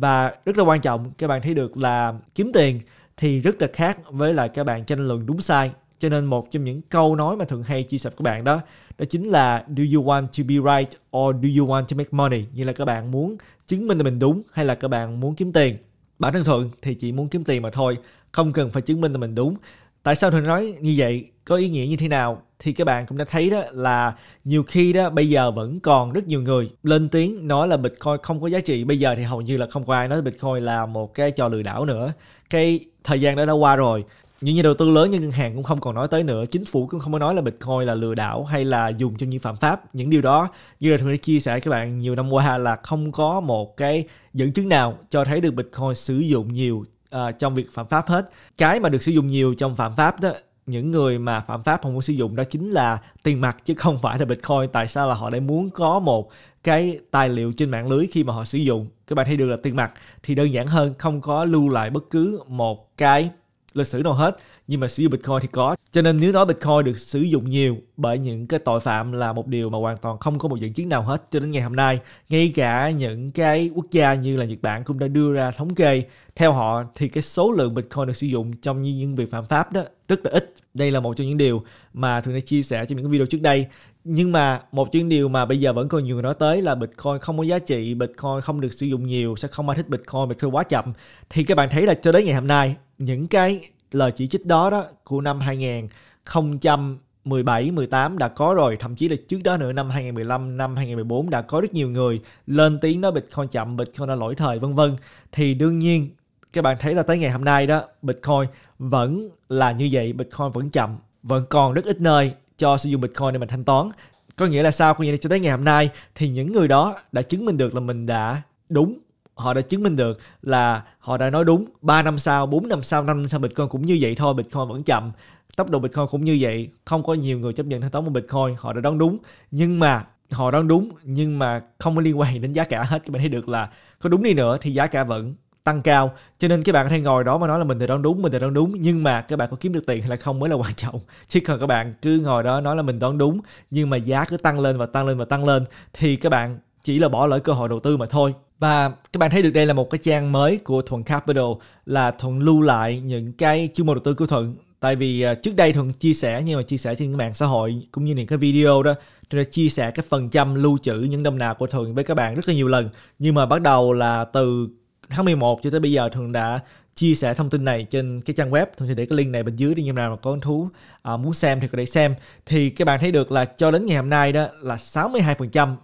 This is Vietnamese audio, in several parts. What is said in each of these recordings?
và rất là quan trọng các bạn thấy được là kiếm tiền thì rất là khác với là các bạn tranh luận đúng sai cho nên một trong những câu nói mà thường hay chia sẻ với các bạn đó đó chính là do you want to be right or do you want to make money như là các bạn muốn chứng minh là mình đúng hay là các bạn muốn kiếm tiền bản thân thuận thì chỉ muốn kiếm tiền mà thôi không cần phải chứng minh là mình đúng tại sao thường nói như vậy có ý nghĩa như thế nào thì các bạn cũng đã thấy đó là nhiều khi đó bây giờ vẫn còn rất nhiều người lên tiếng nói là Bitcoin không có giá trị. Bây giờ thì hầu như là không có ai nói Bitcoin là một cái trò lừa đảo nữa. Cái thời gian đó đã qua rồi. Những nhà đầu tư lớn như ngân hàng cũng không còn nói tới nữa, chính phủ cũng không có nói là Bitcoin là lừa đảo hay là dùng cho những phạm pháp. Những điều đó như là thường đã chia sẻ các bạn nhiều năm qua là không có một cái dẫn chứng nào cho thấy được Bitcoin sử dụng nhiều uh, trong việc phạm pháp hết cái mà được sử dụng nhiều trong phạm pháp đó những người mà phạm pháp không muốn sử dụng đó chính là tiền mặt chứ không phải là bitcoin tại sao là họ lại muốn có một cái tài liệu trên mạng lưới khi mà họ sử dụng các bạn thấy được là tiền mặt thì đơn giản hơn không có lưu lại bất cứ một cái lịch sử nào hết nhưng mà sử dụng bitcoin thì có cho nên nếu nói bitcoin được sử dụng nhiều bởi những cái tội phạm là một điều mà hoàn toàn không có một dẫn chứng nào hết cho đến ngày hôm nay ngay cả những cái quốc gia như là nhật bản cũng đã đưa ra thống kê theo họ thì cái số lượng bitcoin được sử dụng trong những việc phạm pháp đó rất là ít đây là một trong những điều mà thường đã chia sẻ trong những video trước đây nhưng mà một chuyến điều mà bây giờ vẫn còn nhiều người nói tới là Bitcoin không có giá trị, Bitcoin không được sử dụng nhiều, sẽ không ai thích Bitcoin, Bitcoin quá chậm. Thì các bạn thấy là cho đến ngày hôm nay, những cái lời chỉ trích đó đó của năm 2017 18 đã có rồi, thậm chí là trước đó nữa năm 2015, năm 2014 đã có rất nhiều người lên tiếng nói Bitcoin chậm, Bitcoin đã lỗi thời vân vân. Thì đương nhiên các bạn thấy là tới ngày hôm nay đó, Bitcoin vẫn là như vậy, Bitcoin vẫn chậm, vẫn còn rất ít nơi cho sử dụng Bitcoin để mình thanh toán. Có nghĩa là sao? Có nghĩa là cho tới ngày hôm nay thì những người đó đã chứng minh được là mình đã đúng họ đã chứng minh được là họ đã nói đúng 3 năm sau 4 năm sau 5 năm sau Bitcoin cũng như vậy thôi Bitcoin vẫn chậm tốc độ Bitcoin cũng như vậy không có nhiều người chấp nhận thanh toán bằng Bitcoin họ đã đoán đúng nhưng mà họ đoán đúng nhưng mà không có liên quan đến giá cả hết các bạn thấy được là có đúng đi nữa thì giá cả vẫn tăng cao cho nên các bạn có thể ngồi đó mà nói là mình thì đoán đúng mình thì đoán đúng nhưng mà các bạn có kiếm được tiền hay là không mới là quan trọng chứ còn các bạn cứ ngồi đó nói là mình đoán đúng nhưng mà giá cứ tăng lên và tăng lên và tăng lên thì các bạn chỉ là bỏ lỡ cơ hội đầu tư mà thôi và các bạn thấy được đây là một cái trang mới của Thuận Capital là Thuận lưu lại những cái chương mục đầu tư của Thuận. Tại vì à, trước đây Thuận chia sẻ nhưng mà chia sẻ trên mạng xã hội cũng như những cái video đó Thuận đã chia sẻ cái phần trăm lưu trữ những đồng nào của Thuận với các bạn rất là nhiều lần. Nhưng mà bắt đầu là từ tháng 11 cho tới bây giờ Thuận đã chia sẻ thông tin này trên cái trang web Thuận sẽ để cái link này bên dưới đi nhưng nào mà có hứng thú à, muốn xem thì có thể xem thì các bạn thấy được là cho đến ngày hôm nay đó là 62%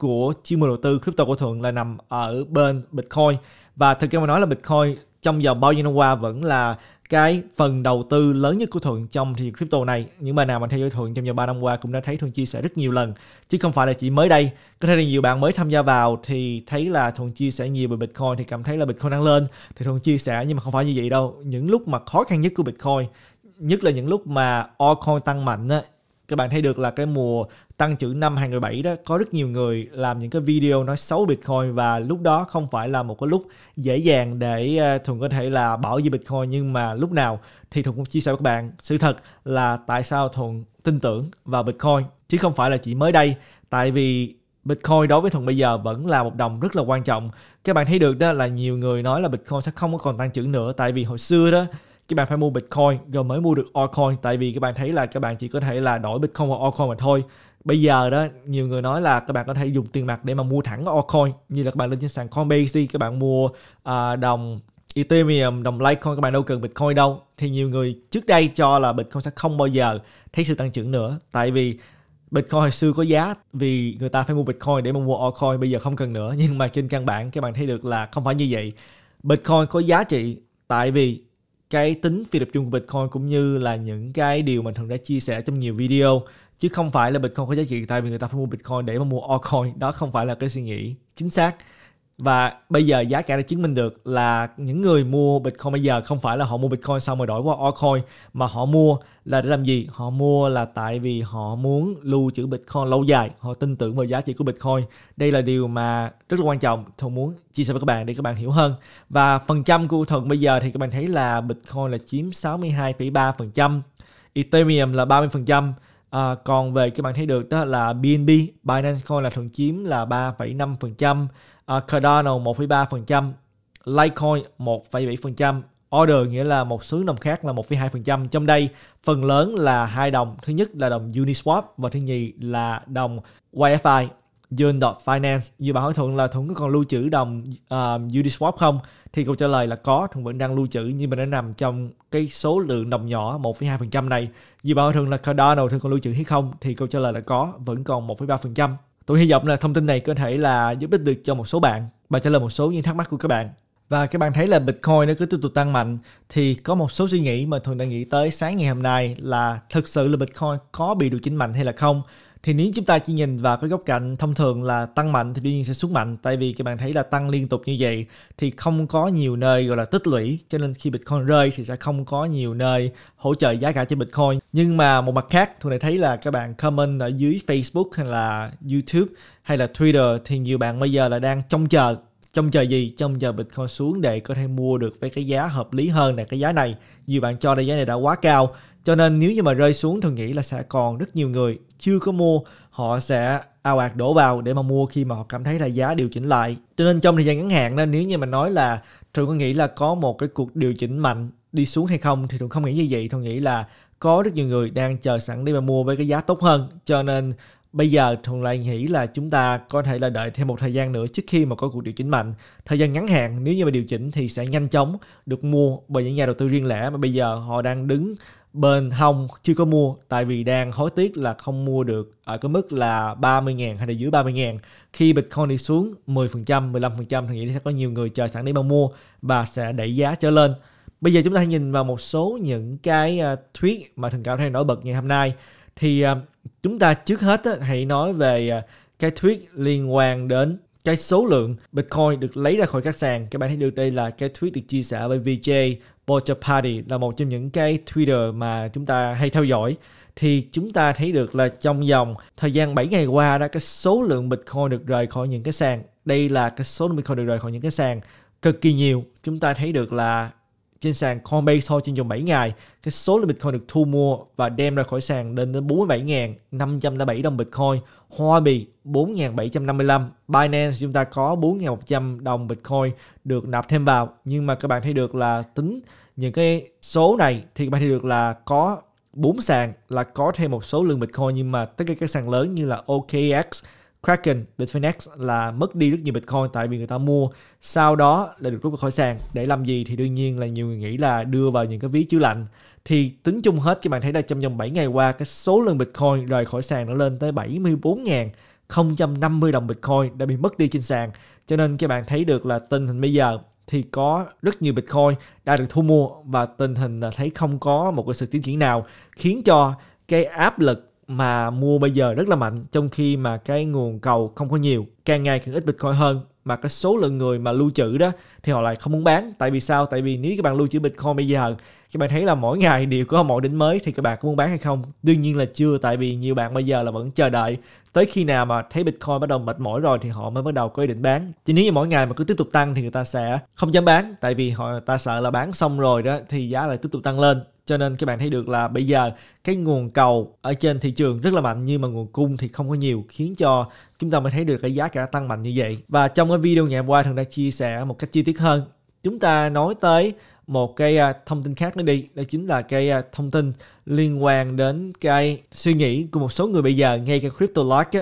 của chuyên mua đầu tư crypto của Thuận là nằm ở bên Bitcoin và thực ra mà nói là Bitcoin trong vòng bao nhiêu năm qua vẫn là cái phần đầu tư lớn nhất của Thuận trong thị trường crypto này. Những bạn nào mà theo dõi Thuận trong vòng 3 năm qua cũng đã thấy Thuận chia sẻ rất nhiều lần, chứ không phải là chỉ mới đây. Có thể là nhiều bạn mới tham gia vào thì thấy là Thuận chia sẻ nhiều về Bitcoin thì cảm thấy là Bitcoin đang lên thì Thuận chia sẻ nhưng mà không phải như vậy đâu. Những lúc mà khó khăn nhất của Bitcoin, nhất là những lúc mà altcoin tăng mạnh á, các bạn thấy được là cái mùa tăng trưởng năm 2017 đó có rất nhiều người làm những cái video nói xấu Bitcoin và lúc đó không phải là một cái lúc dễ dàng để ờ, Thuận có thể là bảo vệ Bitcoin nhưng mà lúc nào thì Thuận cũng chia sẻ với các bạn sự thật là tại sao Thuận tin tưởng vào Bitcoin chứ không phải là chỉ mới đây tại vì Bitcoin đối với Thuận bây giờ vẫn là một đồng rất là quan trọng. Các bạn thấy được đó là nhiều người nói là Bitcoin sẽ không có còn tăng trưởng nữa tại vì hồi xưa đó các bạn phải mua Bitcoin rồi mới mua được Altcoin tại vì các bạn thấy là các bạn chỉ có thể là đổi Bitcoin vào Altcoin mà thôi bây giờ đó nhiều người nói là các bạn có thể dùng tiền mặt để mà mua thẳng altcoin như là các bạn lên trên sàn Coinbase đi các bạn mua uh, đồng Ethereum, đồng Litecoin các bạn đâu cần Bitcoin đâu thì nhiều người trước đây cho là Bitcoin sẽ không bao giờ thấy sự tăng trưởng nữa tại vì Bitcoin hồi xưa có giá vì người ta phải mua Bitcoin để mà mua altcoin bây giờ không cần nữa nhưng mà trên căn bản các bạn thấy được là không phải như vậy Bitcoin có giá trị tại vì cái tính phi tập trung của Bitcoin cũng như là những cái điều mình Thường đã chia sẻ trong nhiều video chứ không phải là Bitcoin có giá trị tại vì người ta phải mua Bitcoin để mà mua altcoin đó không phải là cái suy nghĩ chính xác và bây giờ giá cả đã chứng minh được là những người mua Bitcoin bây giờ không phải là họ mua Bitcoin xong rồi đổi qua altcoin mà họ mua là để làm gì? Họ mua là tại vì họ muốn lưu trữ Bitcoin lâu dài, họ tin tưởng vào giá trị của Bitcoin. Đây là điều mà rất là quan trọng Thuận muốn chia sẻ với các bạn để các bạn hiểu hơn. Và phần trăm của Thuận bây giờ thì các bạn thấy là Bitcoin là chiếm 62,3%, Ethereum là 30%, À, còn về các bạn thấy được đó là BNB, Binance Coin là thuận chiếm là 3,5%, uh, Cardano 1,3%, Litecoin 1,7%, Order nghĩa là một số đồng khác là 1,2%. Trong đây phần lớn là hai đồng. Thứ nhất là đồng Uniswap và thứ nhì là đồng YFI. John Finance như bạn hỏi thuận là thuận có còn lưu trữ đồng uh, Uniswap không thì câu trả lời là có thuận vẫn đang lưu trữ nhưng mà nó nằm trong cái số lượng đồng nhỏ 1,2% này như bạn hỏi thuận là Cardano thuận còn lưu trữ hay không thì câu trả lời là có vẫn còn 1,3% Tôi hy vọng là thông tin này có thể là giúp ích được cho một số bạn và trả lời một số những thắc mắc của các bạn. Và các bạn thấy là Bitcoin nó cứ tiếp tục tăng mạnh thì có một số suy nghĩ mà thường đã nghĩ tới sáng ngày hôm nay là thực sự là Bitcoin có bị điều chỉnh mạnh hay là không thì nếu chúng ta chỉ nhìn vào cái góc cạnh thông thường là tăng mạnh thì đương nhiên sẽ xuống mạnh tại vì các bạn thấy là tăng liên tục như vậy thì không có nhiều nơi gọi là tích lũy cho nên khi Bitcoin rơi thì sẽ không có nhiều nơi hỗ trợ giá cả cho Bitcoin nhưng mà một mặt khác tôi lại thấy là các bạn comment ở dưới Facebook hay là YouTube hay là Twitter thì nhiều bạn bây giờ là đang trông chờ trông chờ gì trông chờ Bitcoin xuống để có thể mua được với cái giá hợp lý hơn là cái giá này nhiều bạn cho đây giá này đã quá cao cho nên nếu như mà rơi xuống thường nghĩ là sẽ còn rất nhiều người chưa có mua, họ sẽ ao ạt đổ vào để mà mua khi mà họ cảm thấy là giá điều chỉnh lại. Cho nên trong thời gian ngắn hạn nên nếu như mà nói là thường có nghĩ là có một cái cuộc điều chỉnh mạnh đi xuống hay không thì thường không nghĩ như vậy, thường nghĩ là có rất nhiều người đang chờ sẵn để mà mua với cái giá tốt hơn. Cho nên Bây giờ Thuận lại nghĩ là chúng ta có thể là đợi thêm một thời gian nữa trước khi mà có cuộc điều chỉnh mạnh. Thời gian ngắn hạn nếu như mà điều chỉnh thì sẽ nhanh chóng được mua bởi những nhà đầu tư riêng lẻ mà bây giờ họ đang đứng bên hông chưa có mua tại vì đang hối tiếc là không mua được ở cái mức là 30 ngàn hay là dưới 30 ngàn khi Bitcoin đi xuống 10%, 15% thì nghĩ sẽ có nhiều người chờ sẵn để mà mua và sẽ đẩy giá trở lên Bây giờ chúng ta hãy nhìn vào một số những cái à, thuyết mà thường cảm thấy nổi bật ngày hôm nay thì à, chúng ta trước hết hãy nói về à, cái thuyết liên quan đến cái số lượng Bitcoin được lấy ra khỏi các sàn. Các bạn thấy được đây là cái tweet được chia sẻ bởi VJ Party là một trong những cái Twitter mà chúng ta hay theo dõi thì chúng ta thấy được là trong vòng thời gian 7 ngày qua đó cái số lượng Bitcoin được rời khỏi những cái sàn đây là cái số lượng Bitcoin được rời khỏi những cái sàn cực kỳ nhiều chúng ta thấy được là trên sàn Coinbase thôi chỉ vòng 7 ngày cái số lượng Bitcoin được thu mua và đem ra khỏi sàn lên đến 47.507 đồng Bitcoin Huobi 4.755 Binance chúng ta có 4.100 đồng Bitcoin được nạp thêm vào nhưng mà các bạn thấy được là tính những cái số này thì các bạn thấy được là có bốn sàn là có thêm một số lượng Bitcoin nhưng mà tất cả các sàn lớn như là OKX Kraken, Bitfinex là mất đi rất nhiều Bitcoin tại vì người ta mua sau đó là được rút khỏi sàn để làm gì thì đương nhiên là nhiều người nghĩ là đưa vào những cái ví chứa lạnh thì tính chung hết các bạn thấy là trong vòng 7 ngày qua cái số lượng Bitcoin rời khỏi sàn nó lên tới 74.050 đồng Bitcoin đã bị mất đi trên sàn cho nên các bạn thấy được là tình hình bây giờ thì có rất nhiều Bitcoin đã được thu mua và tình hình là thấy không có một cái sự tiến triển nào khiến cho cái áp lực mà mua bây giờ rất là mạnh trong khi mà cái nguồn cầu không có nhiều càng ngày càng ít bitcoin hơn mà cái số lượng người mà lưu trữ đó thì họ lại không muốn bán tại vì sao tại vì nếu các bạn lưu trữ bitcoin bây giờ các bạn thấy là mỗi ngày đều có mọi đỉnh mới thì các bạn có muốn bán hay không đương nhiên là chưa tại vì nhiều bạn bây giờ là vẫn chờ đợi tới khi nào mà thấy bitcoin bắt đầu mệt mỏi rồi thì họ mới bắt đầu có ý định bán chứ nếu như mỗi ngày mà cứ tiếp tục tăng thì người ta sẽ không dám bán tại vì họ ta sợ là bán xong rồi đó thì giá lại tiếp tục tăng lên cho nên các bạn thấy được là bây giờ cái nguồn cầu ở trên thị trường rất là mạnh nhưng mà nguồn cung thì không có nhiều khiến cho chúng ta mới thấy được cái giá cả tăng mạnh như vậy và trong cái video ngày hôm qua thường đã chia sẻ một cách chi tiết hơn chúng ta nói tới một cái à, thông tin khác nữa đi đó chính là cái à, thông tin liên quan đến cái suy nghĩ của một số người bây giờ ngay cái crypto lock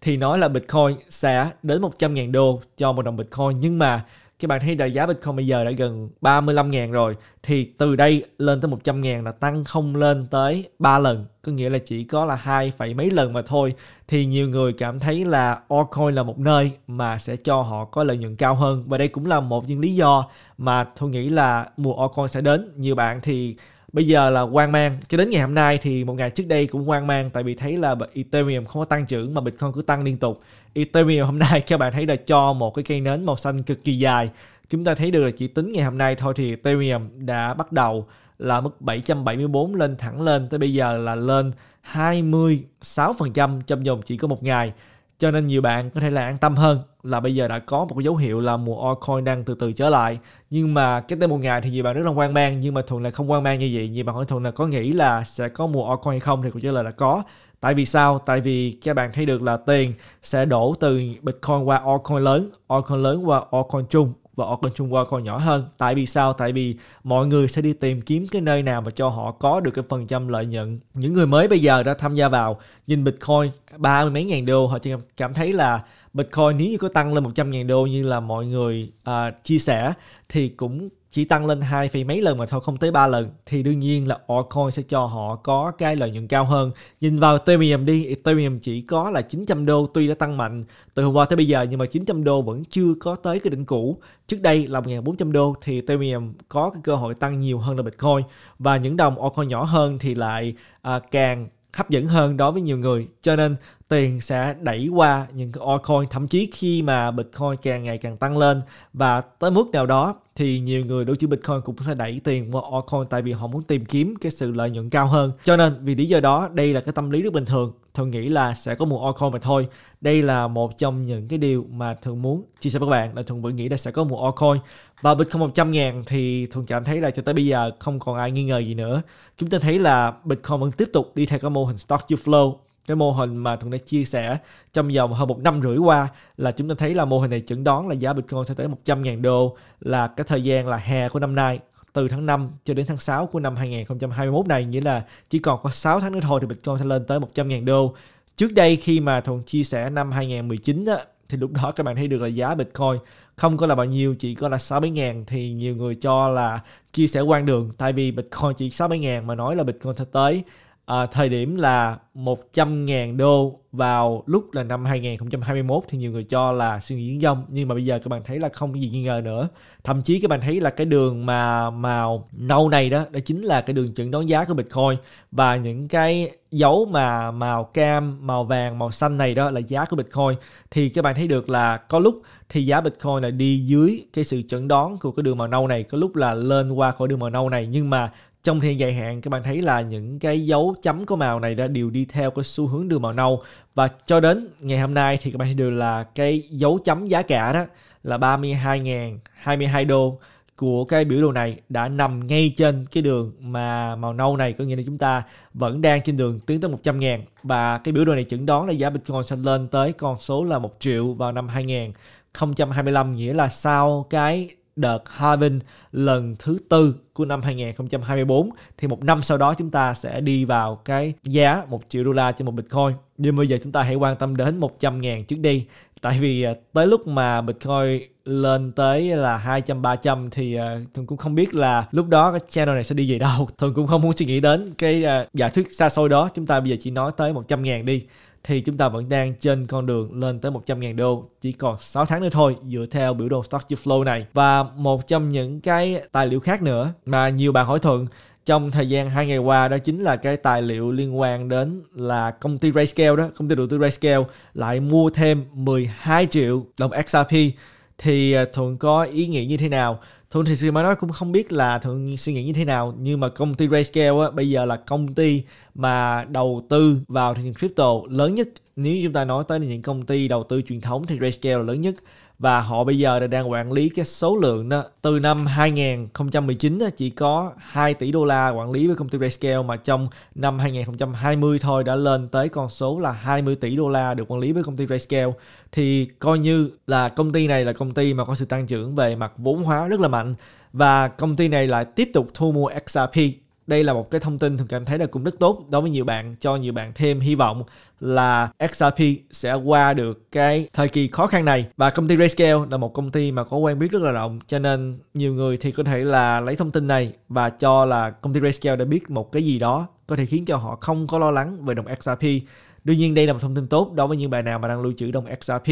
thì nói là bitcoin sẽ đến 100.000 đô cho một đồng bitcoin nhưng mà cái bạn thấy đời giá Bitcoin bây giờ đã gần 35 000 rồi thì từ đây lên tới 100 000 là tăng không lên tới 3 lần có nghĩa là chỉ có là hai phẩy mấy lần mà thôi thì nhiều người cảm thấy là altcoin là một nơi mà sẽ cho họ có lợi nhuận cao hơn và đây cũng là một những lý do mà tôi nghĩ là mùa altcoin sẽ đến nhiều bạn thì bây giờ là quan mang cho đến ngày hôm nay thì một ngày trước đây cũng quan mang tại vì thấy là Ethereum không có tăng trưởng mà Bitcoin cứ tăng liên tục Ethereum hôm nay các bạn thấy là cho một cái cây nến màu xanh cực kỳ dài chúng ta thấy được là chỉ tính ngày hôm nay thôi thì Ethereum đã bắt đầu là mức 774 lên thẳng lên tới bây giờ là lên 26% trong vòng chỉ có một ngày cho nên nhiều bạn có thể là an tâm hơn là bây giờ đã có một dấu hiệu là mùa altcoin đang từ từ trở lại nhưng mà cách đây một ngày thì nhiều bạn rất là quan mang nhưng mà thuận là không quan mang như vậy nhiều bạn hỏi thuận là có nghĩ là sẽ có mùa altcoin hay không thì cũng trả lời là có tại vì sao tại vì các bạn thấy được là tiền sẽ đổ từ bitcoin qua altcoin lớn altcoin lớn qua altcoin chung và altcoin chung qua altcoin nhỏ hơn tại vì sao tại vì mọi người sẽ đi tìm kiếm cái nơi nào mà cho họ có được cái phần trăm lợi nhuận những người mới bây giờ đã tham gia vào nhìn bitcoin ba mươi mấy ngàn đô họ chỉ cảm thấy là Bitcoin nếu như có tăng lên 100.000 đô như là mọi người uh, chia sẻ thì cũng chỉ tăng lên hai phẩy mấy lần mà thôi không tới 3 lần thì đương nhiên là altcoin sẽ cho họ có cái lợi nhuận cao hơn. Nhìn vào Ethereum đi, Ethereum chỉ có là 900 đô tuy đã tăng mạnh từ hôm qua tới bây giờ nhưng mà 900 đô vẫn chưa có tới cái đỉnh cũ. Trước đây là 1.400 đô thì Ethereum có cái cơ hội tăng nhiều hơn là Bitcoin và những đồng altcoin nhỏ hơn thì lại à, càng hấp dẫn hơn đối với nhiều người cho nên tiền sẽ đẩy qua những cái altcoin thậm chí khi mà bitcoin càng ngày càng tăng lên và tới mức nào đó thì nhiều người đổi chữ Bitcoin cũng sẽ đẩy tiền vào altcoin tại vì họ muốn tìm kiếm cái sự lợi nhuận cao hơn. Cho nên vì lý do đó đây là cái tâm lý rất bình thường. Thường nghĩ là sẽ có mùa altcoin mà thôi. Đây là một trong những cái điều mà thường muốn chia sẻ với các bạn là thường vẫn nghĩ là sẽ có mùa altcoin và Bitcoin 100 ngàn thì thường cảm thấy là cho tới bây giờ không còn ai nghi ngờ gì nữa. Chúng ta thấy là Bitcoin vẫn tiếp tục đi theo cái mô hình stock to flow cái mô hình mà thuận đã chia sẻ trong vòng hơn một năm rưỡi qua là chúng ta thấy là mô hình này chẩn đoán là giá Bitcoin sẽ tới 100.000 đô là cái thời gian là hè của năm nay từ tháng 5 cho đến tháng 6 của năm 2021 này nghĩa là chỉ còn có 6 tháng nữa thôi thì Bitcoin sẽ lên tới 100.000 đô. Trước đây khi mà Thuận chia sẻ năm 2019 á, thì lúc đó các bạn thấy được là giá Bitcoin không có là bao nhiêu chỉ có là 60 ngàn thì nhiều người cho là chia sẻ quan đường tại vì Bitcoin chỉ 60 ngàn mà nói là Bitcoin sẽ tới à, thời điểm là 100.000 đô vào lúc là năm 2021 thì nhiều người cho là suy nghĩ viễn dông nhưng mà bây giờ các bạn thấy là không gì nghi ngờ nữa thậm chí các bạn thấy là cái đường mà màu nâu này đó đó chính là cái đường chuẩn đoán giá của Bitcoin và những cái dấu mà màu cam màu vàng màu xanh này đó là giá của Bitcoin thì các bạn thấy được là có lúc thì giá Bitcoin là đi dưới cái sự chẩn đoán của cái đường màu nâu này có lúc là lên qua khỏi đường màu nâu này nhưng mà trong thiên dài hạn các bạn thấy là những cái dấu chấm có màu này đã đều đi theo cái xu hướng đường màu nâu và cho đến ngày hôm nay thì các bạn thấy được là cái dấu chấm giá cả đó là 32.000 22 đô của cái biểu đồ này đã nằm ngay trên cái đường mà màu nâu này có nghĩa là chúng ta vẫn đang trên đường tiến tới 100 ngàn và cái biểu đồ này chẩn đoán là giá Bitcoin sẽ lên tới con số là 1 triệu vào năm 2025 nghĩa là sau cái đợt halving lần thứ tư của năm 2024 thì một năm sau đó chúng ta sẽ đi vào cái giá 1 triệu đô la trên một Bitcoin. Nhưng bây giờ chúng ta hãy quan tâm đến 100 ngàn trước đi. Tại vì à, tới lúc mà Bitcoin lên tới là 200 300 thì uh, thường cũng không biết là lúc đó cái channel này sẽ đi về đâu. Thường cũng không muốn suy nghĩ đến cái uh, giả thuyết xa xôi đó. Chúng ta bây giờ chỉ nói tới 100 ngàn đi thì chúng ta vẫn đang trên con đường lên tới 100.000 đô chỉ còn 6 tháng nữa thôi dựa theo biểu đồ stock to flow này và một trong những cái tài liệu khác nữa mà nhiều bạn hỏi thuận trong thời gian hai ngày qua đó chính là cái tài liệu liên quan đến là công ty Rayscale đó, công ty đầu tư Rayscale lại mua thêm 12 triệu đồng XRP thì à, Thuận có ý nghĩ như thế nào? Thuận thì sự mà nói cũng không biết là Thuận suy nghĩ như thế nào nhưng mà công ty RayScale á, bây giờ là công ty mà đầu tư vào thị trường crypto lớn nhất. Nếu chúng ta nói tới những công ty đầu tư truyền thống thì RayScale là lớn nhất và họ bây giờ đang quản lý cái số lượng đó từ năm 2019 chỉ có 2 tỷ đô la quản lý với công ty Grayscale mà trong năm 2020 thôi đã lên tới con số là 20 tỷ đô la được quản lý với công ty Grayscale thì coi như là công ty này là công ty mà có sự tăng trưởng về mặt vốn hóa rất là mạnh và công ty này lại tiếp tục thu mua XRP đây là một cái thông tin thường cảm thấy là cũng rất tốt đối với nhiều bạn cho nhiều bạn thêm hy vọng là XRP sẽ qua được cái thời kỳ khó khăn này và công ty Rayscale là một công ty mà có quen biết rất là rộng cho nên nhiều người thì có thể là lấy thông tin này và cho là công ty Rayscale đã biết một cái gì đó có thể khiến cho họ không có lo lắng về đồng XRP Đương nhiên đây là một thông tin tốt đối với những bạn nào mà đang lưu trữ đồng XRP